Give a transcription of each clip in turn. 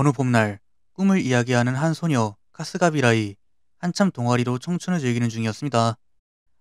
어느 봄날 꿈을 이야기하는 한 소녀 카스가비라이 한참 동아리로 청춘을 즐기는 중이었습니다.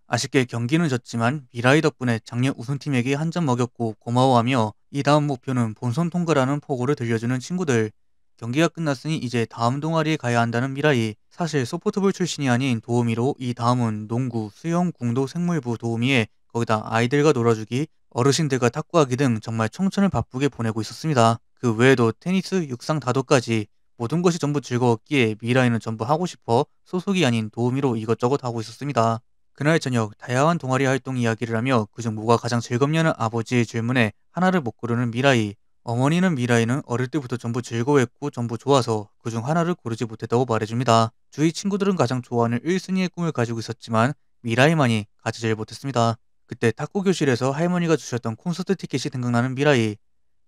아쉽게 경기는 졌지만 미라이 덕분에 작년 우승팀에게 한 점 먹였고 고마워하며 이 다음 목표는 본선 통과라는 포고를 들려주는 친구들 경기가 끝났으니 이제 다음 동아리에 가야 한다는 미라이 사실 소프트볼 출신이 아닌 도우미로 이 다음은 농구, 수영, 궁도, 생물부 도우미에 거기다 아이들과 놀아주기, 어르신들과 탁구하기 등 정말 청춘을 바쁘게 보내고 있었습니다. 그 외에도 테니스, 육상, 다도까지 모든 것이 전부 즐거웠기에 미라이는 전부 하고 싶어 소속이 아닌 도우미로 이것저것 하고 있었습니다. 그날 저녁 다양한 동아리 활동 이야기를 하며 그중 뭐가 가장 즐겁냐는 아버지의 질문에 하나를 못 고르는 미라이. 어머니는 미라이는 어릴 때부터 전부 즐거웠고 전부 좋아서 그 중 하나를 고르지 못했다고 말해줍니다. 주위 친구들은 가장 좋아하는 1순위의 꿈을 가지고 있었지만 미라이만이 가지질 못했습니다. 그때 탁구 교실에서 할머니가 주셨던 콘서트 티켓이 생각나는 미라이.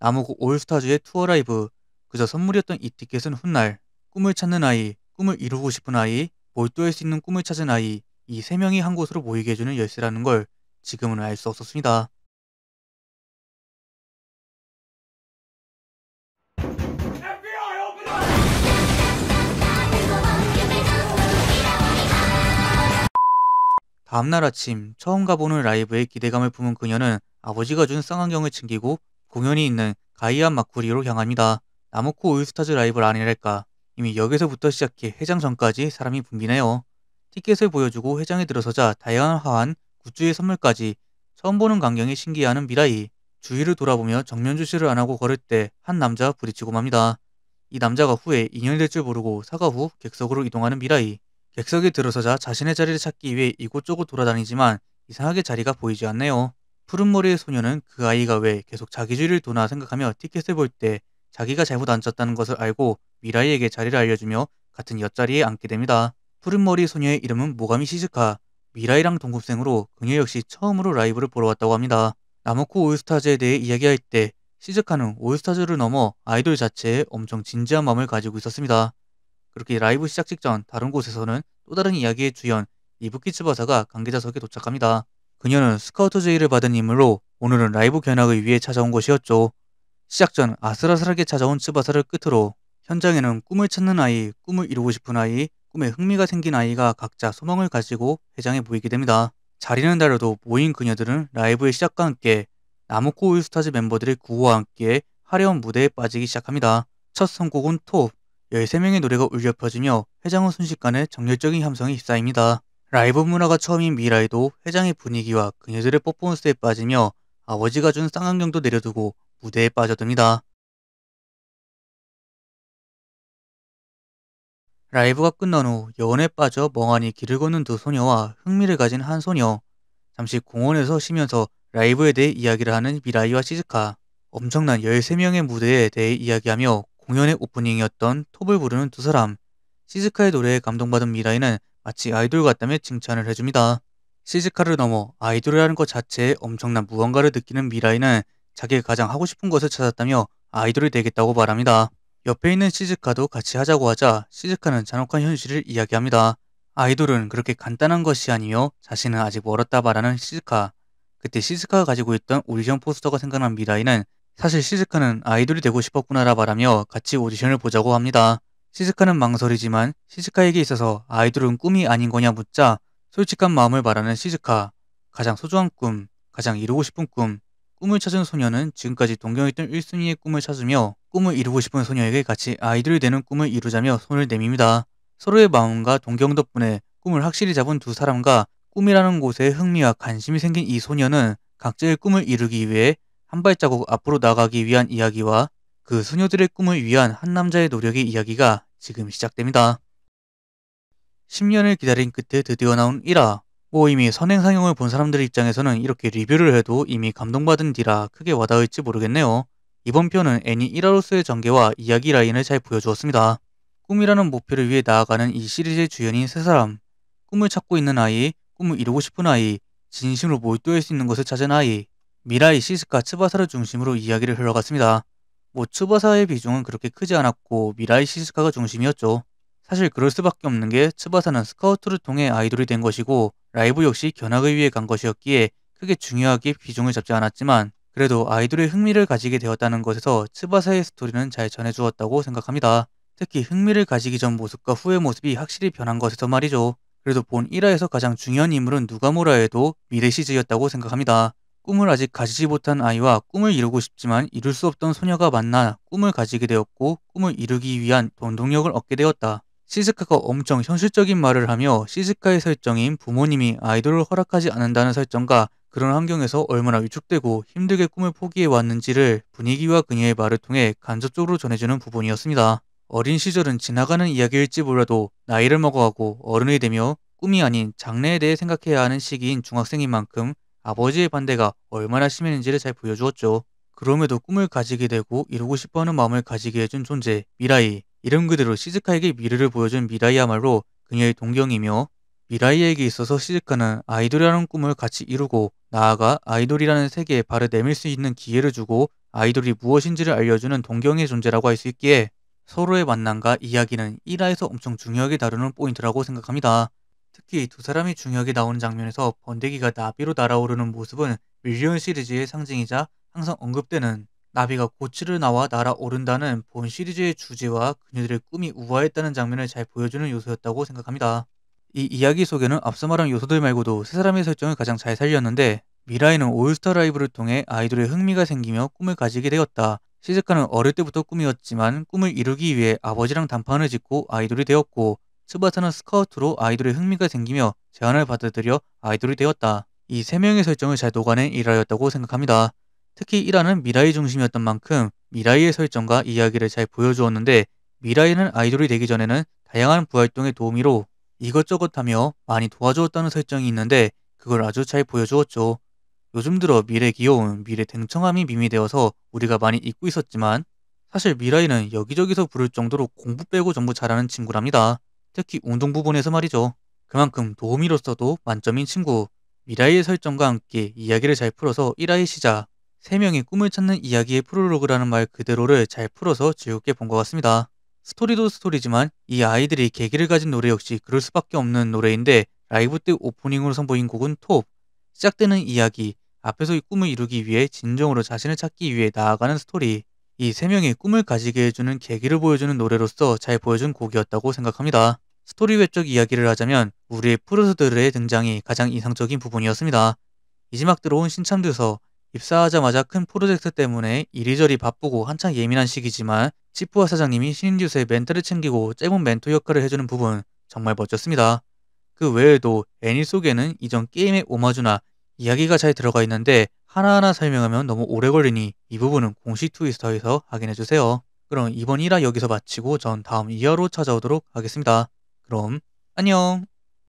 남무국 올스타즈의 투어 라이브, 그저 선물이었던 이 티켓은 훗날 꿈을 찾는 아이, 꿈을 이루고 싶은 아이, 몰두할 수 있는 꿈을 찾은 아이, 이 세 명이 한 곳으로 모이게 해주는 열쇠라는 걸 지금은 알 수 없었습니다. 다음날 아침 처음 가보는 라이브에 기대감을 품은 그녀는 아버지가 준 쌍안경을 챙기고 공연이 있는 가이안 마쿠리로 향합니다. 나무코 오이스타즈 라이브 라니랄까 이미 역에서부터 시작해 회장 전까지 사람이 붐비네요. 티켓을 보여주고 회장에 들어서자 다양한 화환, 굿즈의 선물까지 처음 보는 광경에 신기해하는 미라이. 주위를 돌아보며 정면 주시를 안 하고 걸을 때 한남자 부딪히고 맙니다. 이 남자가 후에 인연이 될 줄 모르고 사과 후 객석으로 이동하는 미라이. 객석에 들어서자 자신의 자리를 찾기 위해 이곳저곳 돌아다니지만 이상하게 자리가 보이지 않네요. 푸른머리의 소녀는 그 아이가 왜 계속 자기 주위를 도나 생각하며 티켓을 볼 때 자기가 잘못 앉았다는 것을 알고 미라이에게 자리를 알려주며 같은 옆자리에 앉게 됩니다. 푸른머리 의 소녀의 이름은 모가미 시즈카, 미라이랑 동급생으로 그녀 역시 처음으로 라이브를 보러 왔다고 합니다. 나무코 올스타즈에 대해 이야기할 때 시즈카는 올스타즈를 넘어 아이돌 자체에 엄청 진지한 마음을 가지고 있었습니다. 그렇게 라이브 시작 직전 다른 곳에서는 또 다른 이야기의 주연 이브키 츠바사가 관계자석에 도착합니다. 그녀는 스카우트 제의를 받은 인물로 오늘은 라이브 견학을 위해 찾아온 것이었죠. 시작 전 아슬아슬하게 찾아온 츠바사를 끝으로 현장에는 꿈을 찾는 아이, 꿈을 이루고 싶은 아이, 꿈에 흥미가 생긴 아이가 각자 소망을 가지고 회장에 모이게 됩니다. 자리는 다라도 모인 그녀들은 라이브의 시작과 함께 나무코 우스타즈 멤버들의 구호와 함께 화려한 무대에 빠지기 시작합니다. 첫 선곡은 톱, 13명의 노래가 울려 퍼지며 회장은 순식간에 정열적인 함성이 휩싸입니다. 라이브 문화가 처음인 미라이도 회장의 분위기와 그녀들의 퍼포먼스에 빠지며 아버지가 준 쌍안경도 내려두고 무대에 빠져듭니다. 라이브가 끝난 후여운에 빠져 멍하니 길을 걷는 두 소녀와 흥미를 가진 한 소녀, 잠시 공원에서 쉬면서 라이브에 대해 이야기를 하는 미라이와 시즈카, 엄청난 13명의 무대에 대해 이야기하며 공연의 오프닝이었던 톱을 부르는 두 사람, 시즈카의 노래에 감동받은 미라이는 마치 아이돌 같다며 칭찬을 해줍니다. 시즈카를 넘어 아이돌이라는 것 자체에 엄청난 무언가를 느끼는 미라이는 자기가 가장 하고 싶은 것을 찾았다며 아이돌이 되겠다고 말합니다. 옆에 있는 시즈카도 같이 하자고 하자 시즈카는 잔혹한 현실을 이야기합니다. 아이돌은 그렇게 간단한 것이 아니요 자신은 아직 멀었다 말하는 시즈카. 그때 시즈카가 가지고 있던 오디션 포스터가 생각난 미라이는 사실 시즈카는 아이돌이 되고 싶었구나라 말하며 같이 오디션을 보자고 합니다. 시즈카는 망설이지만 시즈카에게 있어서 아이돌은 꿈이 아닌 거냐 묻자 솔직한 마음을 말하는 시즈카. 가장 소중한 꿈, 가장 이루고 싶은 꿈. 꿈을 찾은 소녀는 지금까지 동경했던 1순위의 꿈을 찾으며 꿈을 이루고 싶은 소녀에게 같이 아이돌이 되는 꿈을 이루자며 손을 내밉니다. 서로의 마음과 동경 덕분에 꿈을 확실히 잡은 두 사람과 꿈이라는 곳에 흥미와 관심이 생긴 이 소녀는 각자의 꿈을 이루기 위해 한 발자국 앞으로 나가기 위한 이야기와 그 소녀들의 꿈을 위한 한 남자의 노력의 이야기가 지금 시작됩니다. 10년을 기다린 끝에 드디어 나온 1화. 뭐 이미 선행 상영을 본 사람들 입장에서는 이렇게 리뷰를 해도 이미 감동받은 뒤라 크게 와닿을지 모르겠네요. 이번 편은 애니 1화로서의 전개와 이야기 라인을 잘 보여주었습니다. 꿈이라는 목표를 위해 나아가는 이 시리즈의 주연인 세 사람. 꿈을 찾고 있는 아이, 꿈을 이루고 싶은 아이, 진심으로 몰두할 수 있는 것을 찾은 아이, 미라이 시스카 츠바사를 중심으로 이야기를 흘러갔습니다. 뭐츠바사의 비중은 그렇게 크지 않았고 미라이 시즈카가 중심이었죠. 사실 그럴 수밖에 없는 게 츠바사는 스카우트를 통해 아이돌이 된 것이고 라이브 역시 견학을 위해 간 것이었기에 크게 중요하게 비중을 잡지 않았지만 그래도 아이돌의 흥미를 가지게 되었다는 것에서 츠바사의 스토리는 잘 전해주었다고 생각합니다. 특히 흥미를 가지기 전 모습과 후의 모습이 확실히 변한 것에서 말이죠. 그래도 본 1화에서 가장 중요한 인물은 누가 뭐라 해도 미래 시즈였다고 생각합니다. 꿈을 아직 가지지 못한 아이와 꿈을 이루고 싶지만 이룰 수 없던 소녀가 만나 꿈을 가지게 되었고 꿈을 이루기 위한 원동력을 얻게 되었다. 시즈카가 엄청 현실적인 말을 하며 시즈카의 설정인 부모님이 아이돌을 허락하지 않는다는 설정과 그런 환경에서 얼마나 위축되고 힘들게 꿈을 포기해 왔는지를 분위기와 그녀의 말을 통해 간접적으로 전해주는 부분이었습니다. 어린 시절은 지나가는 이야기일지 몰라도 나이를 먹어가고 어른이 되며 꿈이 아닌 장래에 대해 생각해야 하는 시기인 중학생인 만큼 아버지의 반대가 얼마나 심했는지를 잘 보여주었죠. 그럼에도 꿈을 가지게 되고 이루고 싶어하는 마음을 가지게 해준 존재 미라이 이름 그대로 시즈카에게 미래를 보여준 미라이야말로 그녀의 동경이며 미라이에게 있어서 시즈카는 아이돌이라는 꿈을 같이 이루고 나아가 아이돌이라는 세계에 발을 내밀 수 있는 기회를 주고 아이돌이 무엇인지를 알려주는 동경의 존재라고 할 수 있기에 서로의 만남과 이야기는 1화에서 엄청 중요하게 다루는 포인트라고 생각합니다. 특히 두 사람이 중역에 나오는 장면에서 번데기가 나비로 날아오르는 모습은 밀리언 시리즈의 상징이자 항상 언급되는 나비가 고치를 나와 날아오른다는 본 시리즈의 주제와 그녀들의 꿈이 우아했다는 장면을 잘 보여주는 요소였다고 생각합니다. 이 이야기 속에는 앞서 말한 요소들 말고도 세 사람의 설정을 가장 잘 살렸는데 미라이는 올스타 라이브를 통해 아이돌의 흥미가 생기며 꿈을 가지게 되었다. 시즈카는 어릴 때부터 꿈이었지만 꿈을 이루기 위해 아버지랑 단판을 짓고 아이돌이 되었고 스바타는 스카우트로 아이돌의 흥미가 생기며 제안을 받아들여 아이돌이 되었다. 이 세 명의 설정을 잘 녹아낸 일화였다고 생각합니다. 특히 일화는 미라이 중심이었던 만큼 미라이의 설정과 이야기를 잘 보여주었는데 미라이는 아이돌이 되기 전에는 다양한 부활동의 도우미로 이것저것 하며 많이 도와주었다는 설정이 있는데 그걸 아주 잘 보여주었죠. 요즘 들어 미래 귀여운 미래 댕청함이 밈이되어서 우리가 많이 잊고 있었지만 사실 미라이는 여기저기서 부를 정도로 공부 빼고 전부 잘하는 친구랍니다. 특히 운동 부분에서 말이죠. 그만큼 도우미로서도 만점인 친구, 미라의 이 설정과 함께 이야기를 잘 풀어서 1화의 시작, 3명의 꿈을 찾는 이야기의 프롤로그라는 말 그대로를 잘 풀어서 즐겁게 본 것 같습니다. 스토리도 스토리지만 이 아이들이 계기를 가진 노래 역시 그럴 수밖에 없는 노래인데 라이브 때 오프닝으로 선보인 곡은 톱, 시작되는 이야기, 앞에서의 꿈을 이루기 위해 진정으로 자신을 찾기 위해 나아가는 스토리, 이 세 명의 꿈을 가지게 해주는 계기를 보여주는 노래로서 잘 보여준 곡이었다고 생각합니다. 스토리 외적 이야기를 하자면 우리의 프로서들의 등장이 가장 인상적인 부분이었습니다. 이지막 들어온 신참듀서 입사하자마자 큰 프로젝트 때문에 이리저리 바쁘고 한창 예민한 시기지만 치프와 사장님이 신인듀스의 멘트를 챙기고 짧은 멘토 역할을 해주는 부분 정말 멋졌습니다. 그 외에도 애니 속에는 이전 게임의 오마주나 이야기가 잘 들어가 있는데 하나하나 설명하면 너무 오래 걸리니 이 부분은 공식 트위스터에서 확인해주세요. 그럼 이번 1화 여기서 마치고 전 다음 2화로 찾아오도록 하겠습니다. 그럼 안녕.